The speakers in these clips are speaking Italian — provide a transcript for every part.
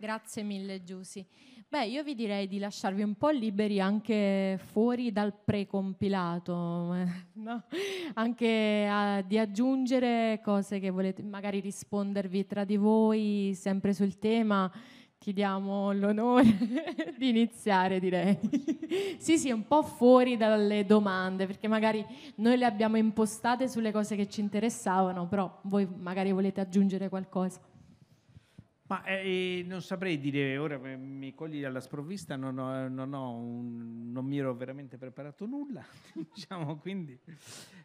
Grazie mille Giussi. Beh, io vi direi di lasciarvi un po' liberi anche fuori dal precompilato, no? anche a, di aggiungere cose che volete, magari rispondervi tra di voi, sempre sul tema. Ti diamo l'onore di iniziare, direi. sì, sì, un po' fuori dalle domande, perché magari noi le abbiamo impostate sulle cose che ci interessavano, però voi magari volete aggiungere qualcosa. Ma eh, non saprei dire, ora mi cogli alla sprovvista, non, ho, non, ho un, non mi ero veramente preparato nulla, diciamo quindi.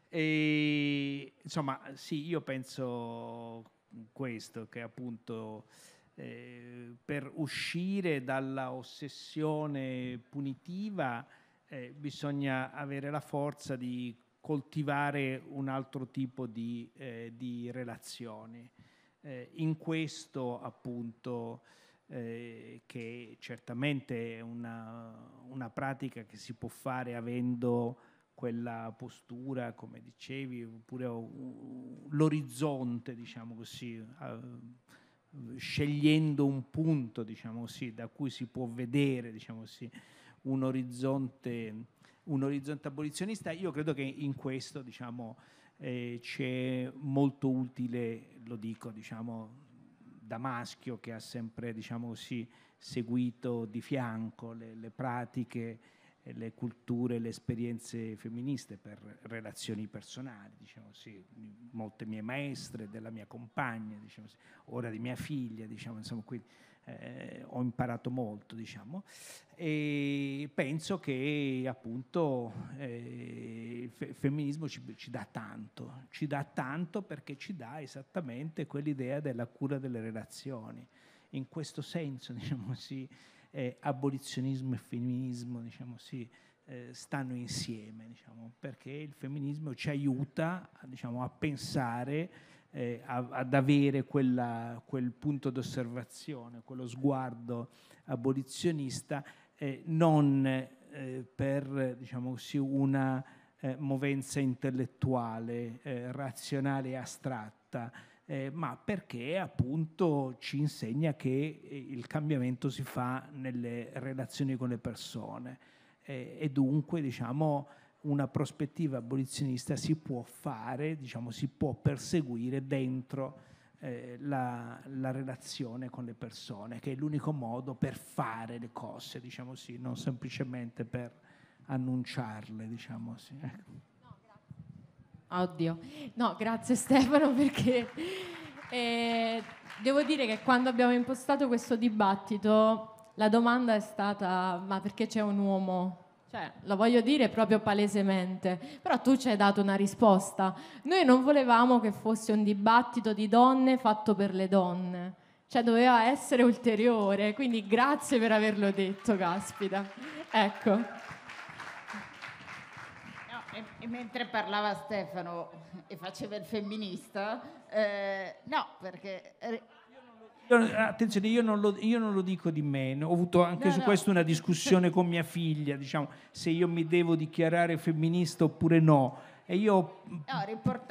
E, insomma, sì, io penso questo, che appunto eh, per uscire dalla ossessione punitiva eh, bisogna avere la forza di coltivare un altro tipo di, eh, di relazioni eh, in questo appunto eh, che certamente è una, una, pratica che si può fare avendo quella postura, come dicevi, oppure l'orizzonte, diciamo così, uh, scegliendo un punto, diciamo così, da cui si può vedere, diciamo così, un orizzonte, un orizzonte abolizionista. Io credo che in questo, diciamo, eh, c'è molto utile, lo dico diciamo, da maschio che ha sempre diciamo così, seguito di fianco le, le pratiche, le culture, le esperienze femministe per relazioni personali, diciamo così, molte mie maestre, della mia compagna, diciamo così, ora di mia figlia, diciamo, insomma, quindi, eh, ho imparato molto, diciamo, e penso che appunto eh, il femminismo ci, ci, dà tanto, ci dà tanto perché ci dà esattamente quell'idea della cura delle relazioni. In questo senso, diciamo sì, eh, abolizionismo e femminismo, diciamo sì, eh, stanno insieme, diciamo, perché il femminismo ci aiuta diciamo, a pensare eh, ad avere quella, quel punto d'osservazione, quello sguardo abolizionista, eh, non eh, per diciamo così, una eh, movenza intellettuale, eh, razionale e astratta, eh, ma perché appunto ci insegna che il cambiamento si fa nelle relazioni con le persone e dunque diciamo una prospettiva abolizionista si può fare, diciamo, si può perseguire dentro eh, la, la, relazione con le persone, che è l'unico modo per fare le cose, diciamo sì, non semplicemente per annunciarle, diciamo sì. Ecco. Oddio, no, grazie Stefano perché eh, devo dire che quando abbiamo impostato questo dibattito la domanda è stata ma perché c'è un uomo cioè, lo voglio dire proprio palesemente, però tu ci hai dato una risposta. Noi non volevamo che fosse un dibattito di donne fatto per le donne, cioè doveva essere ulteriore, quindi grazie per averlo detto, caspita. Ecco. No, e, e mentre parlava Stefano e faceva il femminista, eh, no, perché eh, Attenzione, io non, lo, io non, lo, dico di me, ho avuto anche no, su no. questo una discussione con mia figlia, diciamo, se io mi devo dichiarare femminista oppure no. E io no,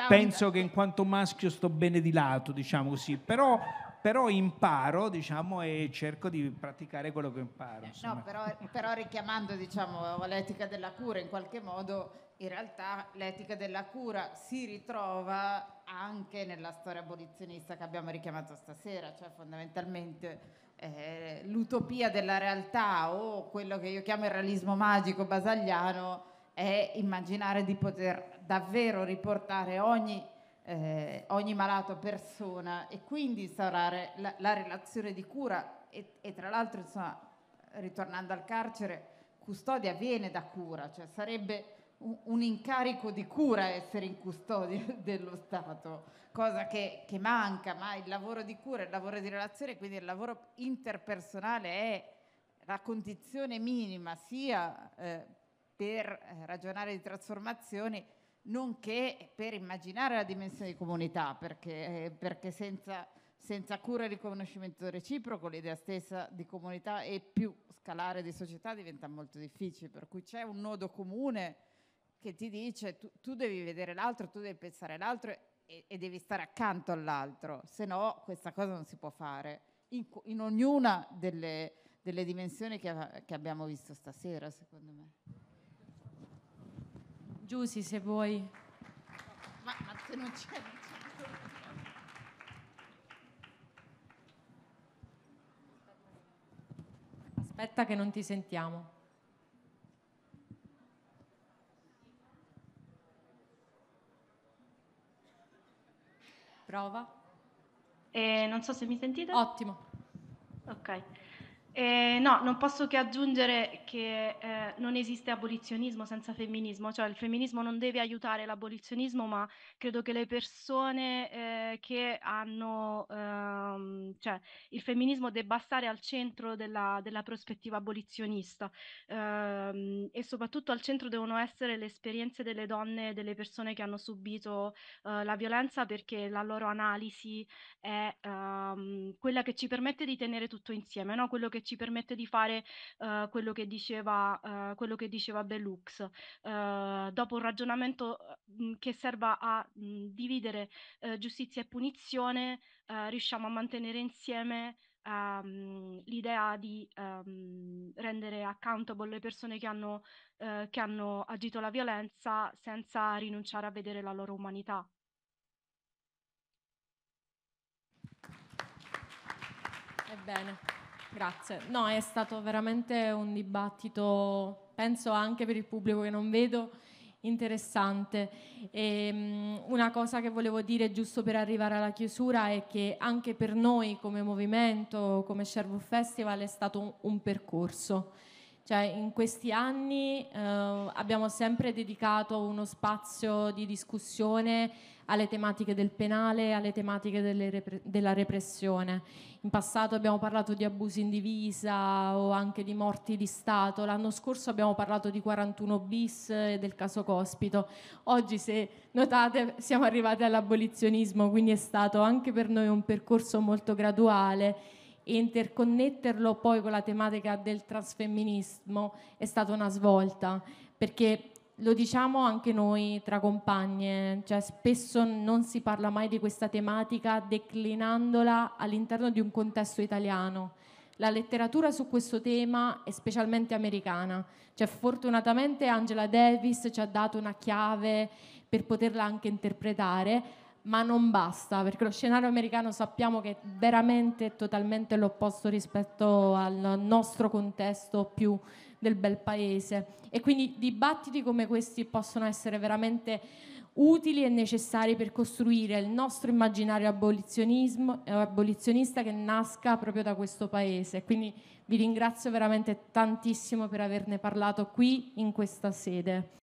penso che in quanto maschio sto bene di lato, diciamo così, però però imparo diciamo, e cerco di praticare quello che imparo. No, però, però, richiamando diciamo, l'etica della cura in qualche modo, in realtà l'etica della cura si ritrova anche nella storia abolizionista che abbiamo richiamato stasera, cioè fondamentalmente eh, l'utopia della realtà o quello che io chiamo il realismo magico basagliano è immaginare di poter davvero riportare ogni eh, ogni malato persona e quindi instaurare la, la relazione di cura e, e tra l'altro insomma, ritornando al carcere custodia viene da cura, cioè sarebbe un, un incarico di cura essere in custodia dello Stato, cosa che, che, manca, ma il lavoro di cura, il lavoro di relazione, quindi il lavoro interpersonale è la condizione minima sia eh, per ragionare di trasformazioni, nonché per immaginare la dimensione di comunità, perché, eh, perché senza, senza, cura e riconoscimento reciproco l'idea stessa di comunità e più scalare di società diventa molto difficile, per cui c'è un nodo comune che ti dice tu, tu devi vedere l'altro, tu devi pensare all'altro e, e, devi stare accanto all'altro, se no questa cosa non si può fare in, in ognuna delle, delle dimensioni che, che abbiamo visto stasera, secondo me. Giussi, se vuoi. Ma, ma se non c'è... Aspetta che non ti sentiamo. Prova. Eh, non so se mi sentite. Ottimo. Ok. Eh, no, non posso che aggiungere che eh, non esiste abolizionismo senza femminismo, cioè il femminismo non deve aiutare l'abolizionismo, ma credo che le persone eh, che hanno, ehm, cioè il femminismo debba stare al centro della, della prospettiva abolizionista ehm, e soprattutto al centro devono essere le esperienze delle donne e delle persone che hanno subito eh, la violenza perché la loro analisi è ehm, quella che ci permette di tenere tutto insieme, no? quello che ci permette di fare uh, quello, che diceva, uh, quello che diceva Belux. Uh, eh, dopo un ragionamento mm, che serva a mh, mm, dividere giustizia e punizione, riusciamo a mantenere insieme um, l'idea di um, rendere accountable le persone che hanno, che hanno agito la violenza senza rinunciare a vedere la loro umanità. Ebbene. Grazie, no, è stato veramente un dibattito, penso anche per il pubblico che non vedo, interessante. E, um, una cosa che volevo dire giusto per arrivare alla chiusura è che anche per noi come movimento, come Sherwood Festival è stato un, un percorso cioè, in questi anni eh, abbiamo sempre dedicato uno spazio di discussione alle tematiche del penale, alle tematiche repre- della repressione. In passato abbiamo parlato di abusi in divisa o anche di morti di Stato. L'anno scorso abbiamo parlato di 41 bis e del caso Cospito. Oggi, se notate, siamo arrivati all'abolizionismo, quindi è stato anche per noi un percorso molto graduale e interconnetterlo poi con la tematica del transfemminismo è stata una svolta, perché lo diciamo anche noi tra compagne, cioè spesso non si parla mai di questa tematica declinandola all'interno di un contesto italiano. La letteratura su questo tema è specialmente americana, cioè fortunatamente Angela Davis ci ha dato una chiave per poterla anche interpretare, ma non basta, perché lo scenario americano sappiamo che è veramente totalmente l'opposto rispetto al nostro contesto più del bel paese. E quindi dibattiti come questi possono essere veramente utili e necessari per costruire il nostro immaginario eh, abolizionista che nasca proprio da questo paese. Quindi vi ringrazio veramente tantissimo per averne parlato qui in questa sede.